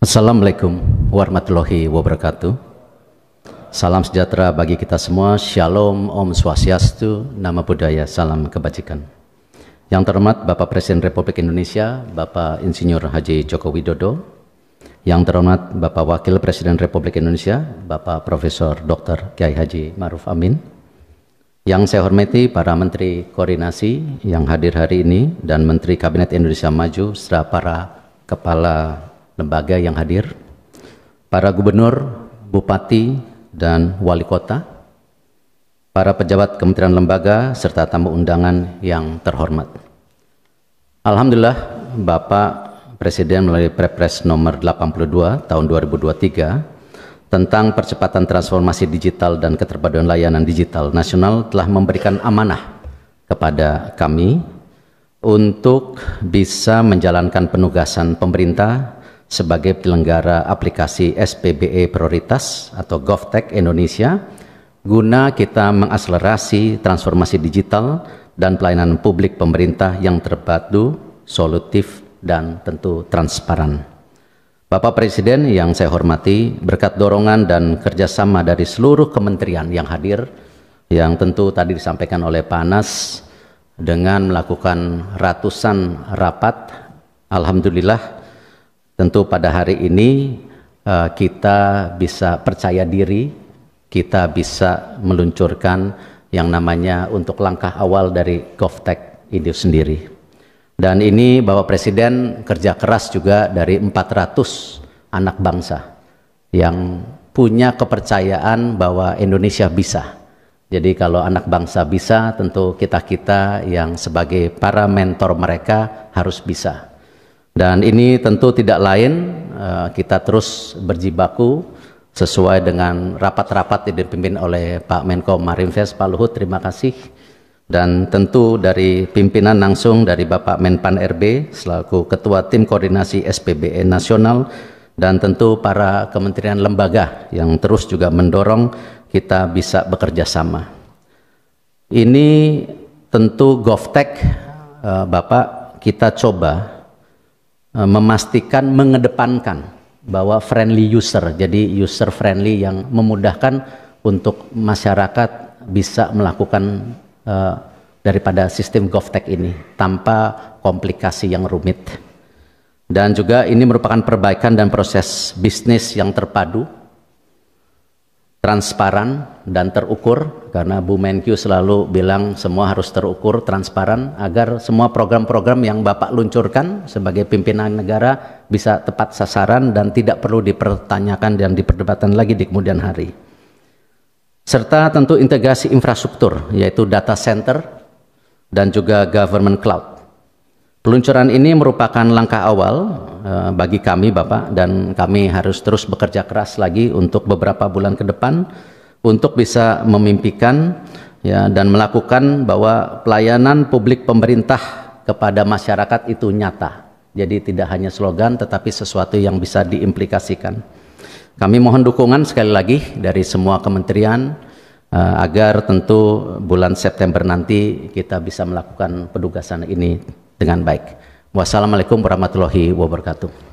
Assalamualaikum warahmatullahi wabarakatuh. Salam sejahtera bagi kita semua. Shalom, Om Swastiastu, Nama Budaya, Salam Kebajikan. Yang terhormat Bapak Presiden Republik Indonesia, Bapak Insinyur Haji Joko Widodo. Yang terhormat Bapak Wakil Presiden Republik Indonesia, Bapak Profesor Dr. Kiai Haji Maruf Amin. Yang saya hormati para Menteri Koordinasi yang hadir hari ini dan Menteri Kabinet Indonesia Maju serta para Kepala lembaga yang hadir, para gubernur, bupati, dan wali kota, para pejabat kementerian lembaga, serta tamu undangan yang terhormat. Alhamdulillah, Bapak Presiden melalui Prepres nomor 82 tahun 2023 tentang percepatan transformasi digital dan keterpaduan layanan digital nasional telah memberikan amanah kepada kami untuk bisa menjalankan penugasan pemerintah sebagai penyelenggara aplikasi SPBE prioritas atau GovTech Indonesia guna kita mengakselerasi transformasi digital dan pelayanan publik pemerintah yang terpadu, solutif, dan tentu transparan. Bapak Presiden yang saya hormati, berkat dorongan dan kerjasama dari seluruh kementerian yang hadir, yang tentu tadi disampaikan oleh Pak Anas, dengan melakukan ratusan rapat, Alhamdulillah Tentu pada hari ini uh, kita bisa percaya diri, kita bisa meluncurkan yang namanya untuk langkah awal dari GovTech itu sendiri. Dan ini Bapak Presiden kerja keras juga dari 400 anak bangsa yang punya kepercayaan bahwa Indonesia bisa. Jadi kalau anak bangsa bisa, tentu kita-kita yang sebagai para mentor mereka harus bisa. Dan ini tentu tidak lain eh, kita terus berjibaku sesuai dengan rapat-rapat yang dipimpin oleh Pak Menko Marinvest, Pak Luhut, terima kasih. Dan tentu dari pimpinan langsung dari Bapak Menpan RB selaku Ketua Tim Koordinasi SPBE Nasional dan tentu para kementerian lembaga yang terus juga mendorong kita bisa bekerja sama. Ini tentu GovTech, eh, Bapak, kita coba Eh, memastikan mengedepankan bahwa friendly user, jadi user friendly yang memudahkan untuk masyarakat bisa melakukan uh, daripada sistem GovTech ini tanpa komplikasi yang rumit. Dan juga ini merupakan perbaikan dan proses bisnis yang terpadu transparan dan terukur karena Bu Menkyu selalu bilang semua harus terukur transparan agar semua program-program yang Bapak luncurkan sebagai pimpinan negara bisa tepat sasaran dan tidak perlu dipertanyakan dan diperdebatkan lagi di kemudian hari. Serta tentu integrasi infrastruktur yaitu data center dan juga government cloud Peluncuran ini merupakan langkah awal eh, bagi kami Bapak dan kami harus terus bekerja keras lagi untuk beberapa bulan ke depan untuk bisa memimpikan ya dan melakukan bahwa pelayanan publik pemerintah kepada masyarakat itu nyata. Jadi tidak hanya slogan tetapi sesuatu yang bisa diimplikasikan. Kami mohon dukungan sekali lagi dari semua kementerian eh, agar tentu bulan September nanti kita bisa melakukan pedugasan ini dengan baik. Wassalamualaikum warahmatullahi wabarakatuh.